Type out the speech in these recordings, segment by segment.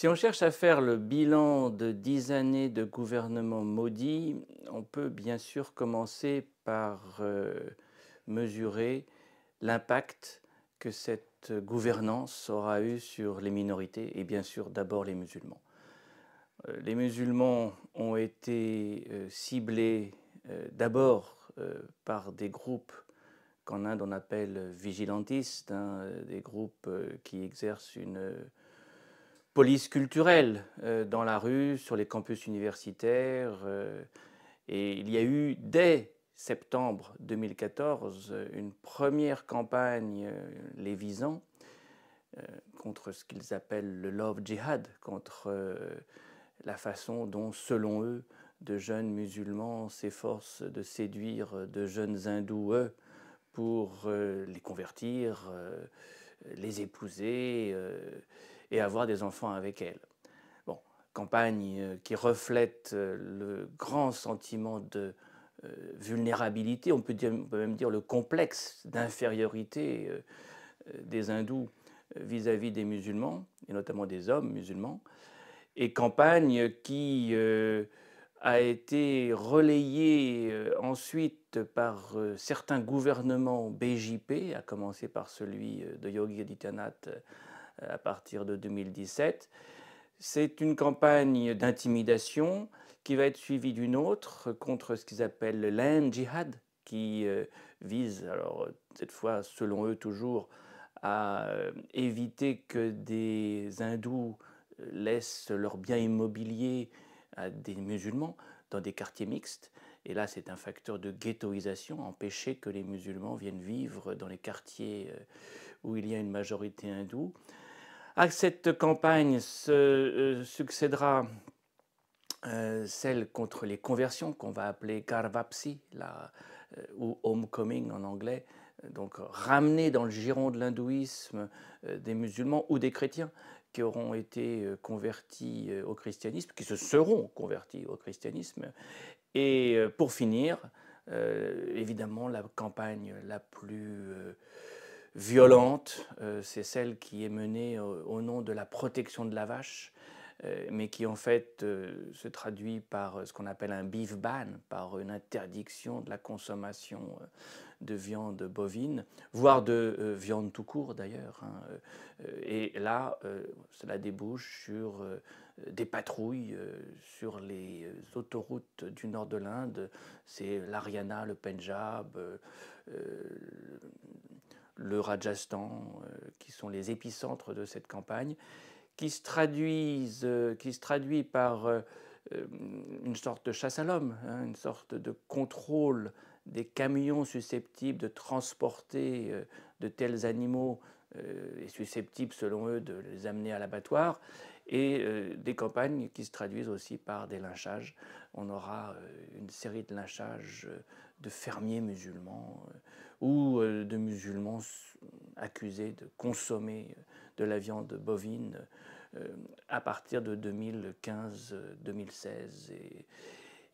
Si on cherche à faire le bilan de dix années de gouvernement maudit, on peut bien sûr commencer par euh, mesurer l'impact que cette gouvernance aura eu sur les minorités et bien sûr d'abord les musulmans. Euh, les musulmans ont été euh, ciblés d'abord par des groupes qu'en Inde on appelle vigilantistes, hein, des groupes qui exercent une police culturelle euh, dans la rue, sur les campus universitaires. Euh, et il y a eu dès septembre 2014 une première campagne euh, les visant contre ce qu'ils appellent le love jihad, contre la façon dont, selon eux, de jeunes musulmans s'efforcent de séduire de jeunes hindous, eux, pour les convertir, les épouser et avoir des enfants avec elle. Bon, campagne euh, qui reflète euh, le grand sentiment de euh, vulnérabilité, on peut, dire, on peut même dire le complexe d'infériorité des hindous vis-à-vis des musulmans, et notamment des hommes musulmans, et campagne qui a été relayée ensuite par certains gouvernements BJP, à commencer par celui de Yogi Adityanath euh, à partir de 2017. C'est une campagne d'intimidation qui va être suivie d'une autre contre ce qu'ils appellent le jihad, qui euh, vise, alors cette fois selon eux toujours, à euh, éviter que des hindous laissent leurs biens immobiliers à des musulmans dans des quartiers mixtes. Et là, c'est un facteur de ghettoisation, empêcher que les musulmans viennent vivre dans les quartiers où il y a une majorité hindoue. À ah, cette campagne se, euh, succédera euh, celle contre les conversions qu'on va appeler Karvapsi euh, ou Homecoming en anglais, donc ramener dans le giron de l'hindouisme des musulmans ou des chrétiens qui auront été convertis au christianisme, qui se seront convertis au christianisme. Et pour finir, évidemment, la campagne la plus violente, euh, c'est celle qui est menée au, nom de la protection de la vache, euh, mais qui en fait euh, se traduit par ce qu'on appelle un beef ban, par une interdiction de la consommation de viande bovine, voire de viande tout court d'ailleurs. Hein, et là, cela débouche sur des patrouilles sur les autoroutes du nord de l'Inde. C'est l'Ariana, le Punjab, le Rajasthan, euh, qui sont les épicentres de cette campagne, qui se, traduisent, euh, qui se traduit par euh, une sorte de chasse à l'homme, hein, une sorte de contrôle des camions susceptibles de transporter de tels animaux et susceptibles, selon eux, de les amener à l'abattoir et euh, des campagnes qui se traduisent aussi par des lynchages. On aura euh, une série de lynchages euh, de fermiers musulmans ou de musulmans accusés de consommer de la viande bovine à partir de 2015-2016. Et,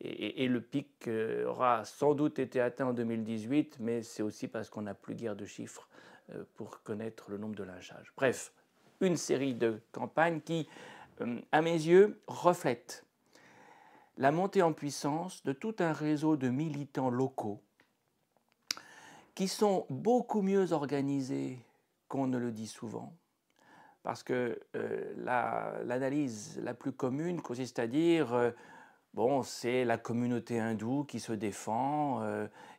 et, et, le pic aura sans doute été atteint en 2018, mais c'est aussi parce qu'on n'a plus guère de chiffres pour connaître le nombre de lynchages. Bref, une série de campagnes qui, euh, à mes yeux, reflètent la montée en puissance de tout un réseau de militants locaux qui sont beaucoup mieux organisés qu'on ne le dit souvent, parce que euh, l'analyse la, plus commune consiste à dire, euh, bon, c'est la communauté hindoue qui se défend,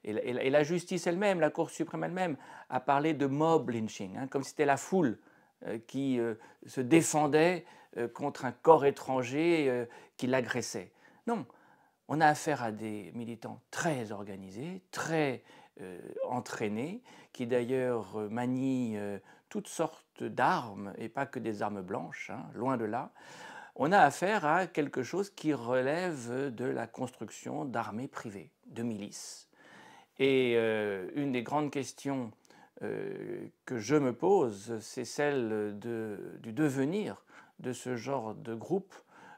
et, la justice elle-même, la Cour suprême elle-même, a parlé de mob lynching, hein, comme si c'était la foule euh, qui euh, se défendait euh, contre un corps étranger qui l'agressait. Non, on a affaire à des militants très organisés, très entraînés, qui d'ailleurs manient toutes sortes d'armes, et pas que des armes blanches, hein, loin de là. On a affaire à quelque chose qui relève de la construction d'armées privées, de milices. Et une des grandes questions euh, que je me pose, c'est celle du devenir de ce genre de groupe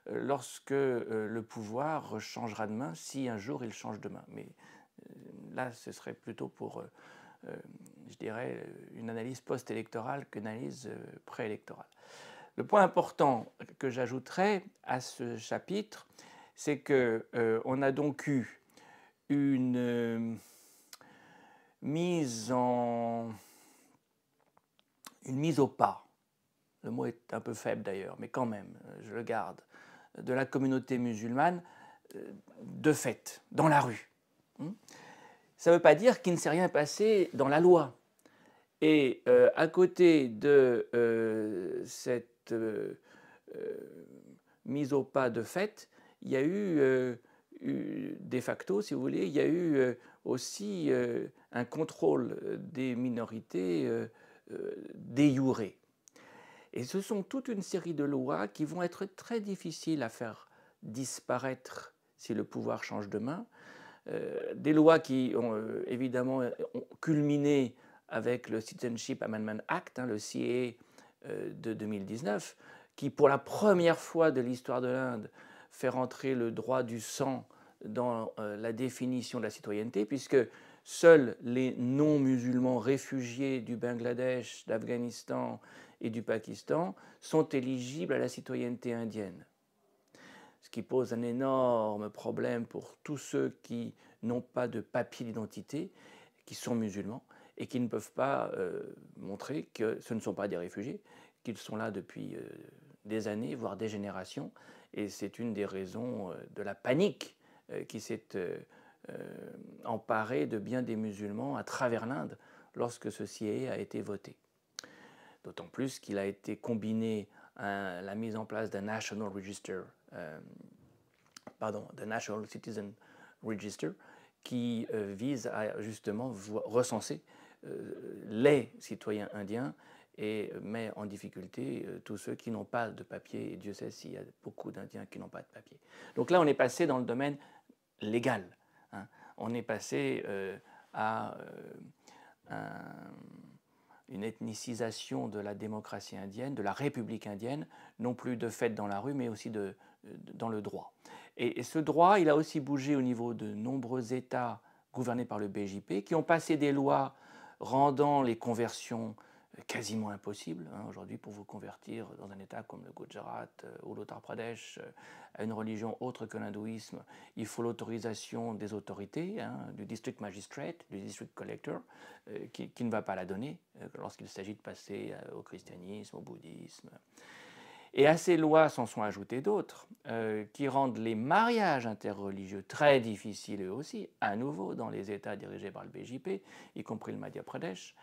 euh, lorsque euh, le pouvoir changera de main, si un jour il change de main. Mais là, ce serait plutôt pour, je dirais, une analyse post-électorale qu'une analyse préélectorale. Le point important que j'ajouterais à ce chapitre, c'est qu'on a donc eu une mise en. une mise au pas. Le mot est un peu faible d'ailleurs, mais quand même, je le garde. De la communauté musulmane, euh, de fait, dans la rue. Hmm Ça ne veut pas dire qu'il ne s'est rien passé dans la loi. Et euh, à côté de euh, cette mise au pas de fait, il y a eu de facto, si vous voulez, il y a eu euh, aussi euh, un contrôle des minorités euh, déjurées. Et ce sont toute une série de lois qui vont être très difficiles à faire disparaître si le pouvoir change de main. des lois qui ont évidemment ont culminé avec le Citizenship Amendment Act, hein, le CA de 2019, qui pour la première fois de l'histoire de l'Inde faire entrer le droit du sang dans euh, la définition de la citoyenneté, puisque seuls les non-musulmans réfugiés du Bangladesh, d'Afghanistan et du Pakistan sont éligibles à la citoyenneté indienne. Ce qui pose un énorme problème pour tous ceux qui n'ont pas de papier d'identité, qui sont musulmans et qui ne peuvent pas euh, montrer que ce ne sont pas des réfugiés, qu'ils sont là depuis euh, des années, voire des générations, et c'est une des raisons euh, de la panique euh, qui s'est euh, emparée de bien des musulmans à travers l'Inde lorsque ce CIE a été voté. D'autant plus qu'il a été combiné à la mise en place d'un National Register, pardon, National Citizen Register, qui vise à justement recenser les citoyens indiens et euh, met en difficulté euh, tous ceux qui n'ont pas de papier. Et Dieu sait s'il y a beaucoup d'Indiens qui n'ont pas de papier. Donc là, on est passé dans le domaine légal. Hein. On est passé euh, à une ethnicisation de la démocratie indienne, de la République indienne, non plus de fait dans la rue, mais aussi de, dans le droit. et ce droit, il a aussi bougé au niveau de nombreux États gouvernés par le BJP, qui ont passé des lois rendant les conversions quasiment impossible hein, aujourd'hui pour vous convertir dans un État comme le Gujarat euh, ou l'Uttar Pradesh euh, à une religion autre que l'hindouisme. Il faut l'autorisation des autorités, hein, du district magistrate, du district collector, euh, qui, qui, ne va pas la donner lorsqu'il s'agit de passer au christianisme, au bouddhisme. Et à ces lois s'en sont ajoutées d'autres qui rendent les mariages interreligieux très difficiles eux aussi, à nouveau dans les États dirigés par le BJP, y compris le Madhya Pradesh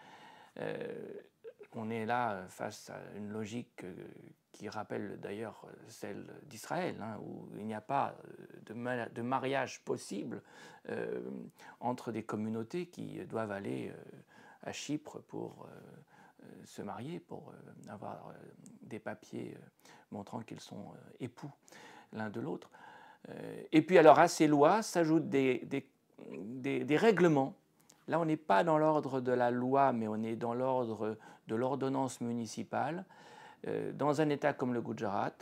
on est là euh, face à une logique euh, qui rappelle d'ailleurs euh, celle d'Israël, hein, où il n'y a pas de, mariage possible entre des communautés qui doivent aller à Chypre pour se marier, pour avoir des papiers montrant qu'ils sont époux l'un de l'autre. et puis alors à ces lois s'ajoutent des règlements Là, on n'est pas dans l'ordre de la loi, mais on est dans l'ordre de l'ordonnance municipale. Euh, dans un État comme le Gujarat,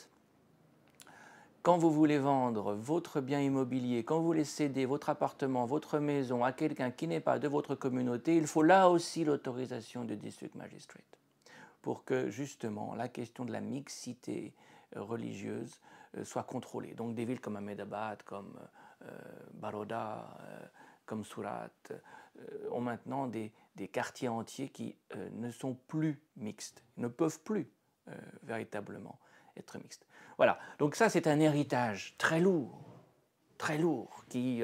quand vous voulez vendre votre bien immobilier, quand vous voulez céder votre appartement, votre maison à quelqu'un qui n'est pas de votre communauté, il faut là aussi l'autorisation du district magistrate pour que justement la question de la mixité euh, religieuse euh, soit contrôlée. Donc des villes comme Ahmedabad, comme Baroda, comme Surat, euh, ont maintenant des, des quartiers entiers qui euh, ne sont plus mixtes, ne peuvent plus euh, véritablement être mixtes. Voilà, donc ça c'est un héritage très lourd, très lourd, qui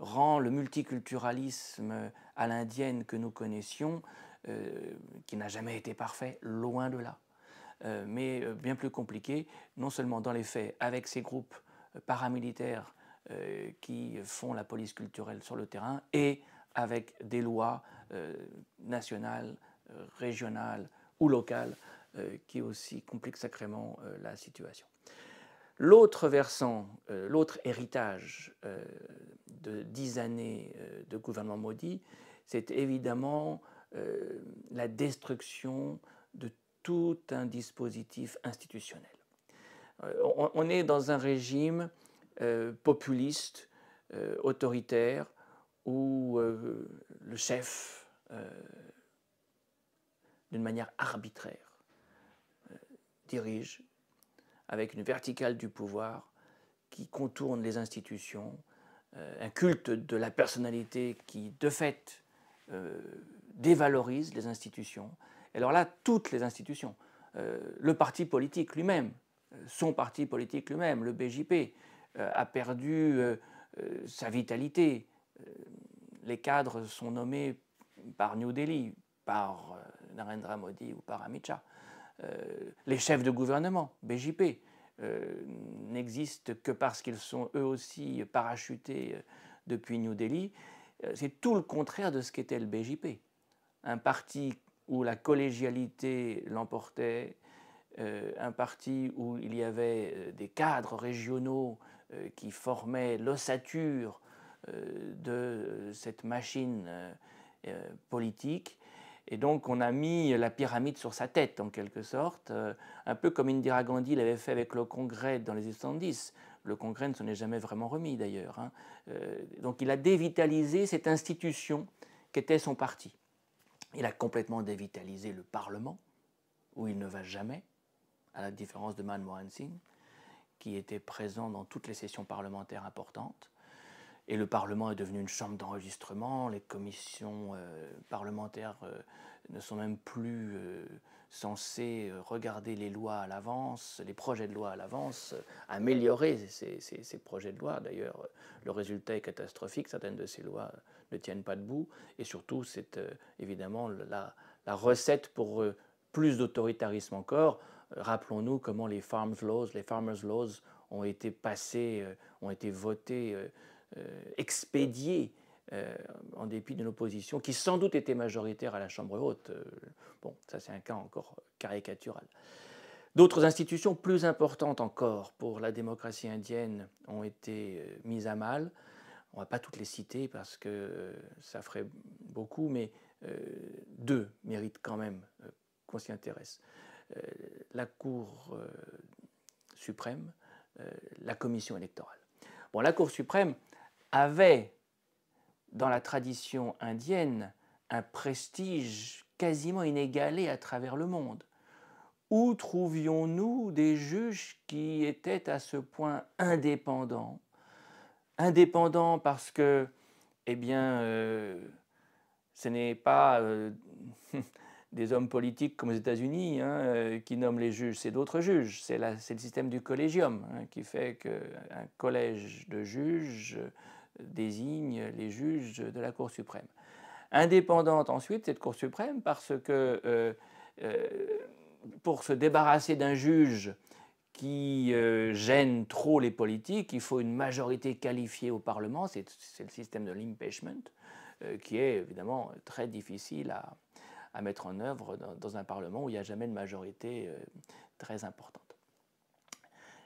rend le multiculturalisme à l'indienne que nous connaissions, qui n'a jamais été parfait, loin de là, mais bien plus compliqué, non seulement dans les faits, avec ces groupes paramilitaires euh, qui font la police culturelle sur le terrain et avec des lois euh, nationales, euh, régionales ou locales qui aussi compliquent sacrément la situation. L'autre versant, l'autre héritage de dix années de gouvernement maudit, c'est évidemment la destruction de tout un dispositif institutionnel. on est dans un régime euh, populiste, euh, autoritaire, où euh, le chef, d'une manière arbitraire, dirige avec une verticale du pouvoir qui contourne les institutions, un culte de la personnalité qui, de fait, dévalorise les institutions. Et alors là, toutes les institutions, le parti politique lui-même, son parti politique lui-même, le BJP, euh, a perdu euh, euh, sa vitalité. les cadres sont nommés par New Delhi, par Narendra Modi ou par Amit les chefs de gouvernement, BJP, n'existent que parce qu'ils sont eux aussi parachutés depuis New Delhi. C'est tout le contraire de ce qu'était le BJP. Un parti où la collégialité l'emportait, un parti où il y avait des cadres régionaux euh, qui formait l'ossature euh, de euh, cette machine politique. Et donc on a mis la pyramide sur sa tête en quelque sorte, un peu comme Indira Gandhi l'avait fait avec le Congrès dans les 70. Le Congrès ne s'en est jamais vraiment remis d'ailleurs. Hein. donc il a dévitalisé cette institution qu'était son parti. Il a complètement dévitalisé le Parlement, où il ne va jamais, à la différence de Manmohan Singh qui était présent dans toutes les sessions parlementaires importantes. Et le Parlement est devenu une chambre d'enregistrement, les commissions euh, parlementaires euh, ne sont même plus euh, censées regarder les lois à l'avance, les projets de loi à l'avance, améliorer ces, projets de loi. D'ailleurs, le résultat est catastrophique, certaines de ces lois ne tiennent pas debout, et surtout, c'est évidemment la, la, recette pour plus d'autoritarisme encore, Rappelons-nous comment les Laws, les Farmers Laws ont été passés, euh, ont été votés, euh, euh, expédiés en dépit d'une opposition qui sans doute était majoritaire à la Chambre haute. bon, ça c'est un cas encore caricatural. D'autres institutions plus importantes encore pour la démocratie indienne ont été mises à mal. On ne va pas toutes les citer parce que ça ferait beaucoup, mais deux méritent quand même qu'on s'y intéresse. Euh, la Cour euh, suprême, euh, la commission électorale. Bon, la Cour suprême avait, dans la tradition indienne, un prestige quasiment inégalé à travers le monde. Où trouvions-nous des juges qui étaient à ce point indépendants Indépendants parce que, eh bien, ce n'est pas des hommes politiques comme aux États-Unis hein, euh, qui nomment les juges, c'est d'autres juges. C'est le système du collégium hein, qui fait qu'un collège de juges désigne les juges de la Cour suprême. Indépendante ensuite, cette Cour suprême, parce que euh, euh, pour se débarrasser d'un juge qui gêne trop les politiques, il faut une majorité qualifiée au Parlement, c'est le système de l'impeachment, qui est évidemment très difficile à, à mettre en œuvre dans, un Parlement où il n'y a jamais de majorité euh, très importante.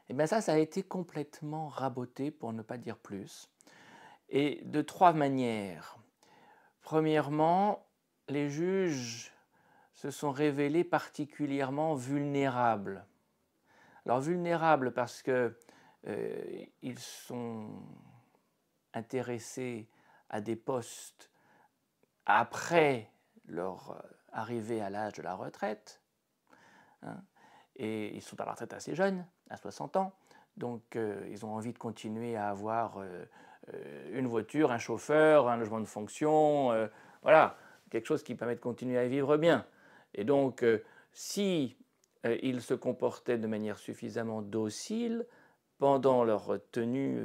Et eh bien ça, ça a été complètement raboté, pour ne pas dire plus, et de trois manières. Premièrement, les juges se sont révélés particulièrement vulnérables. Alors vulnérables parce que euh, ils sont intéressés à des postes après leur euh, arrivés à l'âge de la retraite, hein, et ils sont à la retraite assez jeunes, à 60 ans, donc euh, ils ont envie de continuer à avoir euh, euh, une voiture, un chauffeur, un logement de fonction, voilà, quelque chose qui permet de continuer à vivre bien. Et donc, si ils se comportaient de manière suffisamment docile pendant leur tenue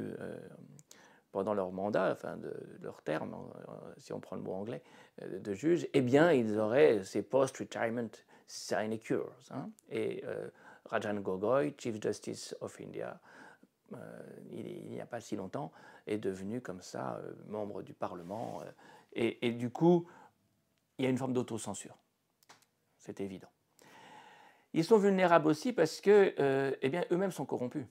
pendant leur mandat, enfin de, leur terme, hein, euh, si on prend le mot anglais, euh, de juge, eh bien, ils auraient ces post-retirement sinecures. Hein. Et euh, Rajan Gogoi, Chief Justice of India, il n'y a pas si longtemps, est devenu comme ça membre du Parlement. Et, et, du coup, il y a une forme d'autocensure. C'est évident. Ils sont vulnérables aussi parce que, eh bien, eux-mêmes sont corrompus.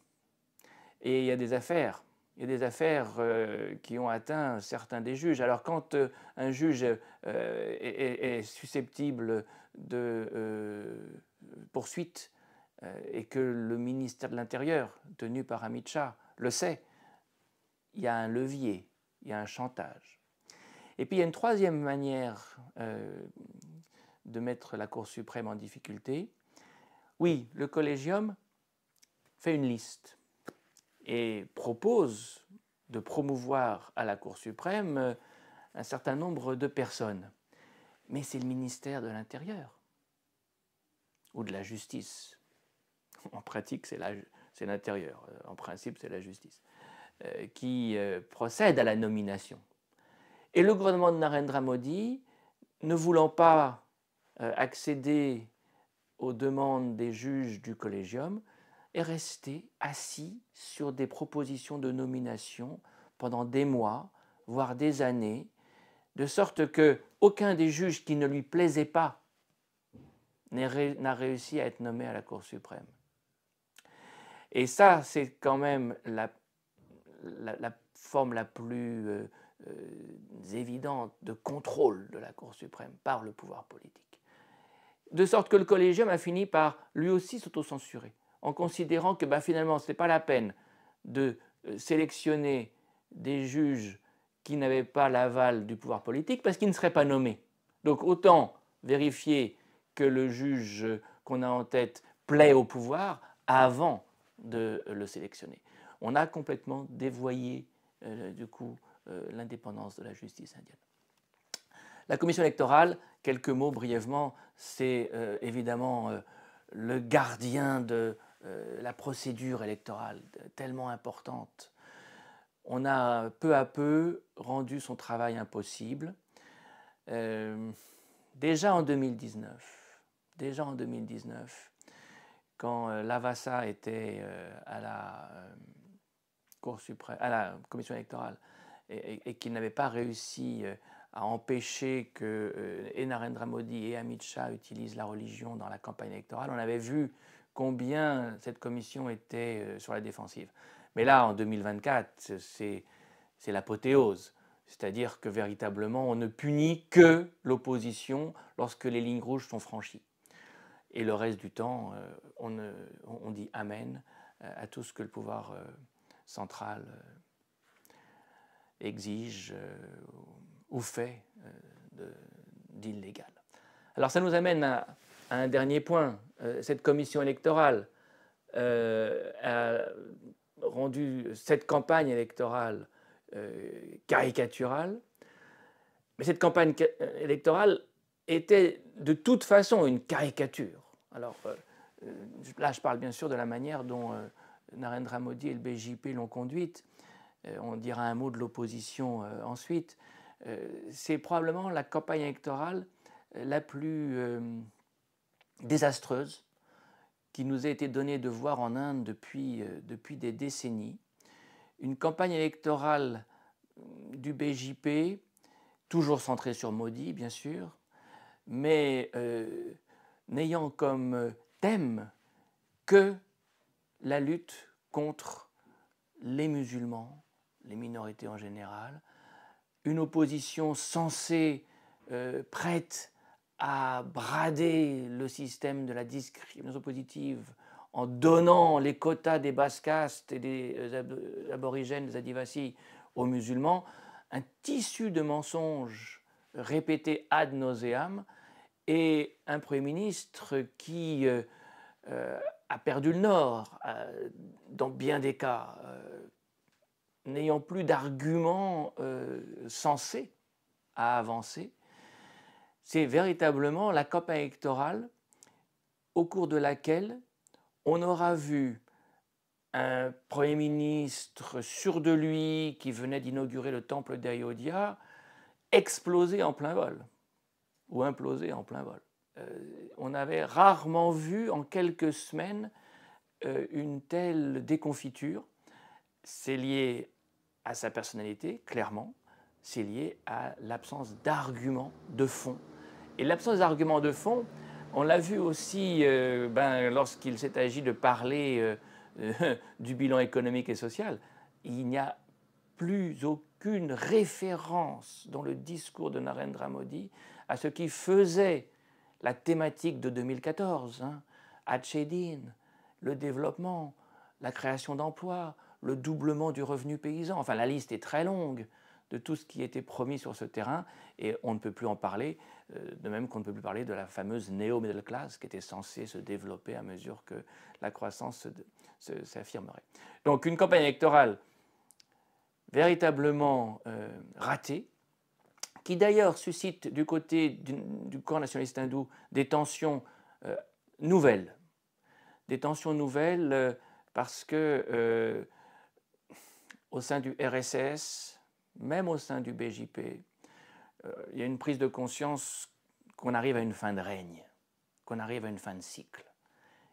Et il y a des affaires il y a des affaires euh, qui ont atteint certains des juges. Alors quand euh, un juge euh, est, susceptible de poursuite et que le ministère de l'Intérieur, tenu par Amit le sait, il y a un levier, il y a un chantage. Et puis il y a une troisième manière de mettre la Cour suprême en difficulté. Oui, le collégium fait une liste et propose de promouvoir à la Cour suprême euh, un certain nombre de personnes. Mais c'est le ministère de l'Intérieur ou de la Justice. En pratique, c'est l'Intérieur. Euh, en principe, c'est la Justice euh, qui procède à la nomination. Et le gouvernement de Narendra Modi, ne voulant pas accéder aux demandes des juges du collégium, est resté assis sur des propositions de nomination pendant des mois, voire des années, de sorte que aucun des juges qui ne lui plaisait pas n'a réussi à être nommé à la Cour suprême. Et ça, c'est quand même la, forme la plus euh, euh, évidente de contrôle de la Cour suprême par le pouvoir politique. De sorte que le collégium a fini par lui aussi s'autocensurer en considérant que bah, finalement, ce n'est pas la peine de euh, sélectionner des juges qui n'avaient pas l'aval du pouvoir politique parce qu'ils ne seraient pas nommés. Donc autant vérifier que le juge qu'on a en tête plaît au pouvoir avant de le sélectionner. On a complètement dévoyé euh, du coup euh, l'indépendance de la justice indienne. La commission électorale, quelques mots brièvement, c'est évidemment le gardien de euh, la procédure électorale tellement importante. On a peu à peu rendu son travail impossible. Euh, déjà en 2019, déjà en 2019, quand euh, Lavassa était à la Commission électorale, et, et qu'il n'avait pas réussi à empêcher que Narendra Modi et Amit Shah utilisent la religion dans la campagne électorale. On avait vu combien cette commission était euh, sur la défensive. Mais là, en 2024, c'est l'apothéose. C'est-à-dire que véritablement, on ne punit que l'opposition lorsque les lignes rouges sont franchies. Et le reste du temps, euh, on, dit Amen euh, à tout ce que le pouvoir central exige ou fait d'illégal. Alors ça nous amène à un dernier point euh, cette commission électorale euh, a rendu cette campagne électorale euh, caricaturale. Mais cette campagne électorale était de toute façon une caricature. Alors là, je parle bien sûr de la manière dont Narendra Modi et le BJP l'ont conduite. on dira un mot de l'opposition ensuite. C'est probablement la campagne électorale la plus désastreuse qui nous a été donnée de voir en Inde depuis, euh, depuis des décennies. Une campagne électorale du BJP, toujours centrée sur Modi, bien sûr, mais euh, n'ayant comme euh, thème que la lutte contre les musulmans, les minorités en général, une opposition censée, prête à brader le système de la discrimination positive en donnant les quotas des basses castes et des euh, aborigènes, des adivassis aux musulmans, un tissu de mensonges répété ad nauseam et un Premier ministre qui euh, euh, a perdu le nord dans bien des cas, n'ayant plus d'arguments censés à avancer c'est véritablement la COP électorale au cours de laquelle on aura vu un Premier ministre sûr de lui qui venait d'inaugurer le temple d'Ayodhya, exploser en plein vol ou imploser en plein vol. Euh, on avait rarement vu en quelques semaines euh, une telle déconfiture. C'est lié à sa personnalité, clairement. C'est lié à l'absence d'arguments de fond et l'absence d'arguments de fond, on l'a vu aussi euh, ben, lorsqu'il s'est agi de parler euh, euh, du bilan économique et social. Il n'y a plus aucune référence dans le discours de Narendra Modi à ce qui faisait la thématique de 2014, hein, le développement, la création d'emplois, le doublement du revenu paysan. Enfin, la liste est très longue de tout ce qui était promis sur ce terrain et on ne peut plus en parler, euh, de même qu'on ne peut plus parler de la fameuse néo-middle class qui était censée se développer à mesure que la croissance s'affirmerait. Donc une campagne électorale véritablement euh, ratée, qui d'ailleurs suscite du côté du, corps nationaliste hindou des tensions euh, nouvelles. Des tensions nouvelles parce que au sein du RSS, même au sein du BJP, euh, il y a une prise de conscience qu'on arrive à une fin de règne, qu'on arrive à une fin de cycle.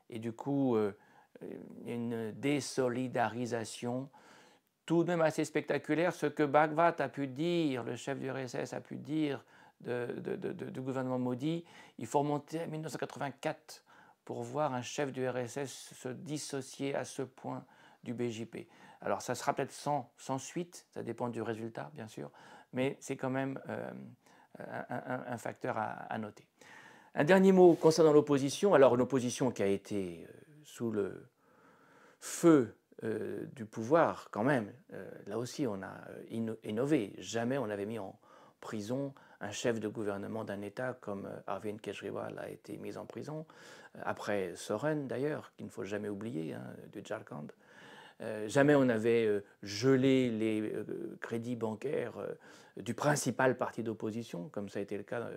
Et du coup, euh, une désolidarisation tout de même assez spectaculaire. Ce que Bhagwat a pu dire, le chef du RSS a pu dire du gouvernement Modi, il faut remonter à 1984 pour voir un chef du RSS se dissocier à ce point du BJP. Alors ça sera peut-être sans, suite, ça dépend du résultat bien sûr, mais c'est quand même euh, un, facteur à, noter. Un dernier mot concernant l'opposition. Alors l'opposition qui a été euh, sous le feu euh, du pouvoir quand même. là aussi on a innové. Jamais on n'avait mis en prison un chef de gouvernement d'un État comme Arvind Kejriwal a été mis en prison, après Soren d'ailleurs, qu'il ne faut jamais oublier, hein, du Jharkhand. Euh, jamais on n'avait euh, gelé les euh, crédits bancaires du principal parti d'opposition, comme ça a été le cas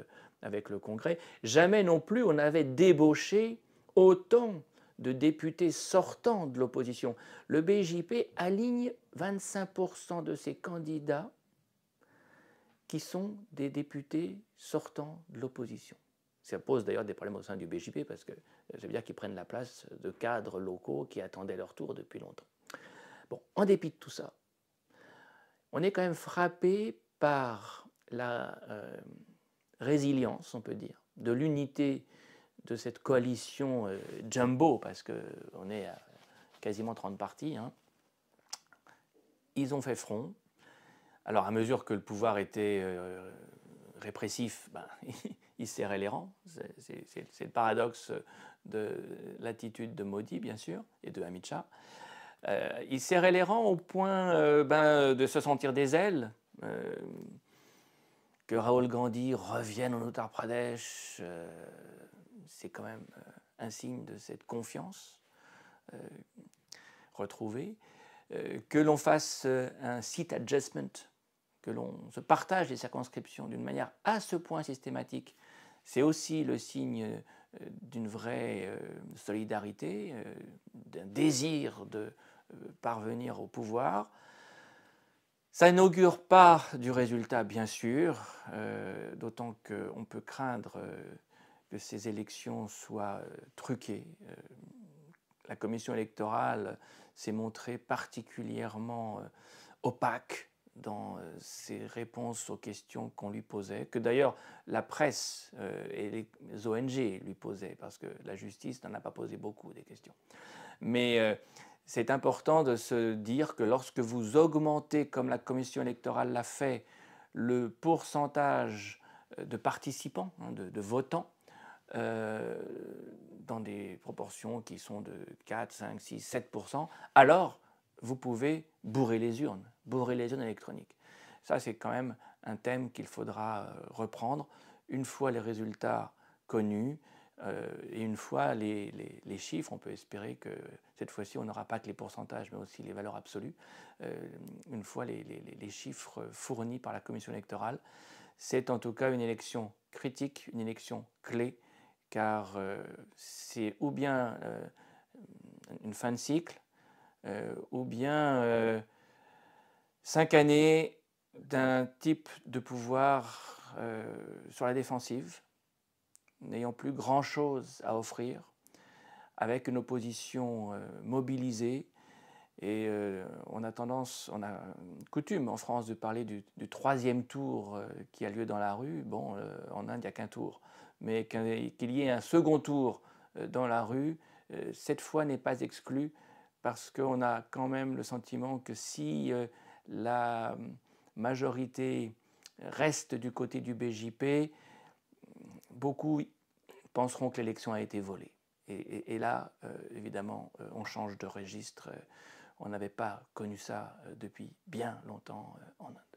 avec le Congrès. Jamais non plus on n'avait débauché autant de députés sortants de l'opposition. Le BJP aligne 25% de ses candidats qui sont des députés sortants de l'opposition. Ça pose d'ailleurs des problèmes au sein du BJP parce que ça veut dire qu'ils prennent la place de cadres locaux qui attendaient leur tour depuis longtemps en dépit de tout ça, on est quand même frappé par la euh, résilience, on peut dire, de l'unité de cette coalition euh, jumbo, parce qu'on est à quasiment 30 partis. Hein. Ils ont fait front. Alors, à mesure que le pouvoir était euh, répressif, ben, ils serraient les rangs. C'est le paradoxe de l'attitude de Modi, bien sûr, et de Amit Shah. Euh, il serrait les rangs au point euh, ben, de se sentir des ailes. Euh, que Raoul Gandhi revienne en Uttar Pradesh, c'est quand même un signe de cette confiance retrouvée. que l'on fasse un site adjustment, que l'on se partage les circonscriptions d'une manière à ce point systématique, c'est aussi le signe d'une vraie solidarité, d'un désir de, parvenir au pouvoir. Ça n'augure pas du résultat, bien sûr, euh, d'autant qu'on peut craindre euh, que ces élections soient euh, truquées. la commission électorale s'est montrée particulièrement opaque dans ses réponses aux questions qu'on lui posait, que d'ailleurs la presse et les ONG lui posaient, parce que la justice n'en a pas posé beaucoup des questions. Mais c'est important de se dire que lorsque vous augmentez, comme la commission électorale l'a fait, le pourcentage euh, de participants, hein, de, votants, euh, dans des proportions qui sont de 4, 5, 6, 7 alors vous pouvez bourrer les urnes, bourrer les urnes électroniques. Ça, c'est quand même un thème qu'il faudra euh, reprendre une fois les résultats connus, euh, et une fois les, chiffres, on peut espérer que cette fois-ci, on n'aura pas que les pourcentages, mais aussi les valeurs absolues. Euh, une fois les, chiffres fournis par la commission électorale, c'est en tout cas une élection critique, une élection clé, car euh, c'est ou bien une fin de cycle, ou bien cinq années d'un type de pouvoir sur la défensive, n'ayant plus grand-chose à offrir, avec une opposition euh, mobilisée. Et euh, on a tendance, on a coutume en France de parler du, troisième tour euh, qui a lieu dans la rue. Bon, en Inde, il n'y a qu'un tour. Mais qu'il y ait un second tour dans la rue, cette fois n'est pas exclu parce qu'on a quand même le sentiment que si la majorité reste du côté du BJP, beaucoup penseront que l'élection a été volée. Et, là, euh, évidemment, euh, on change de registre. Euh, on n'avait pas connu ça depuis bien longtemps en Inde.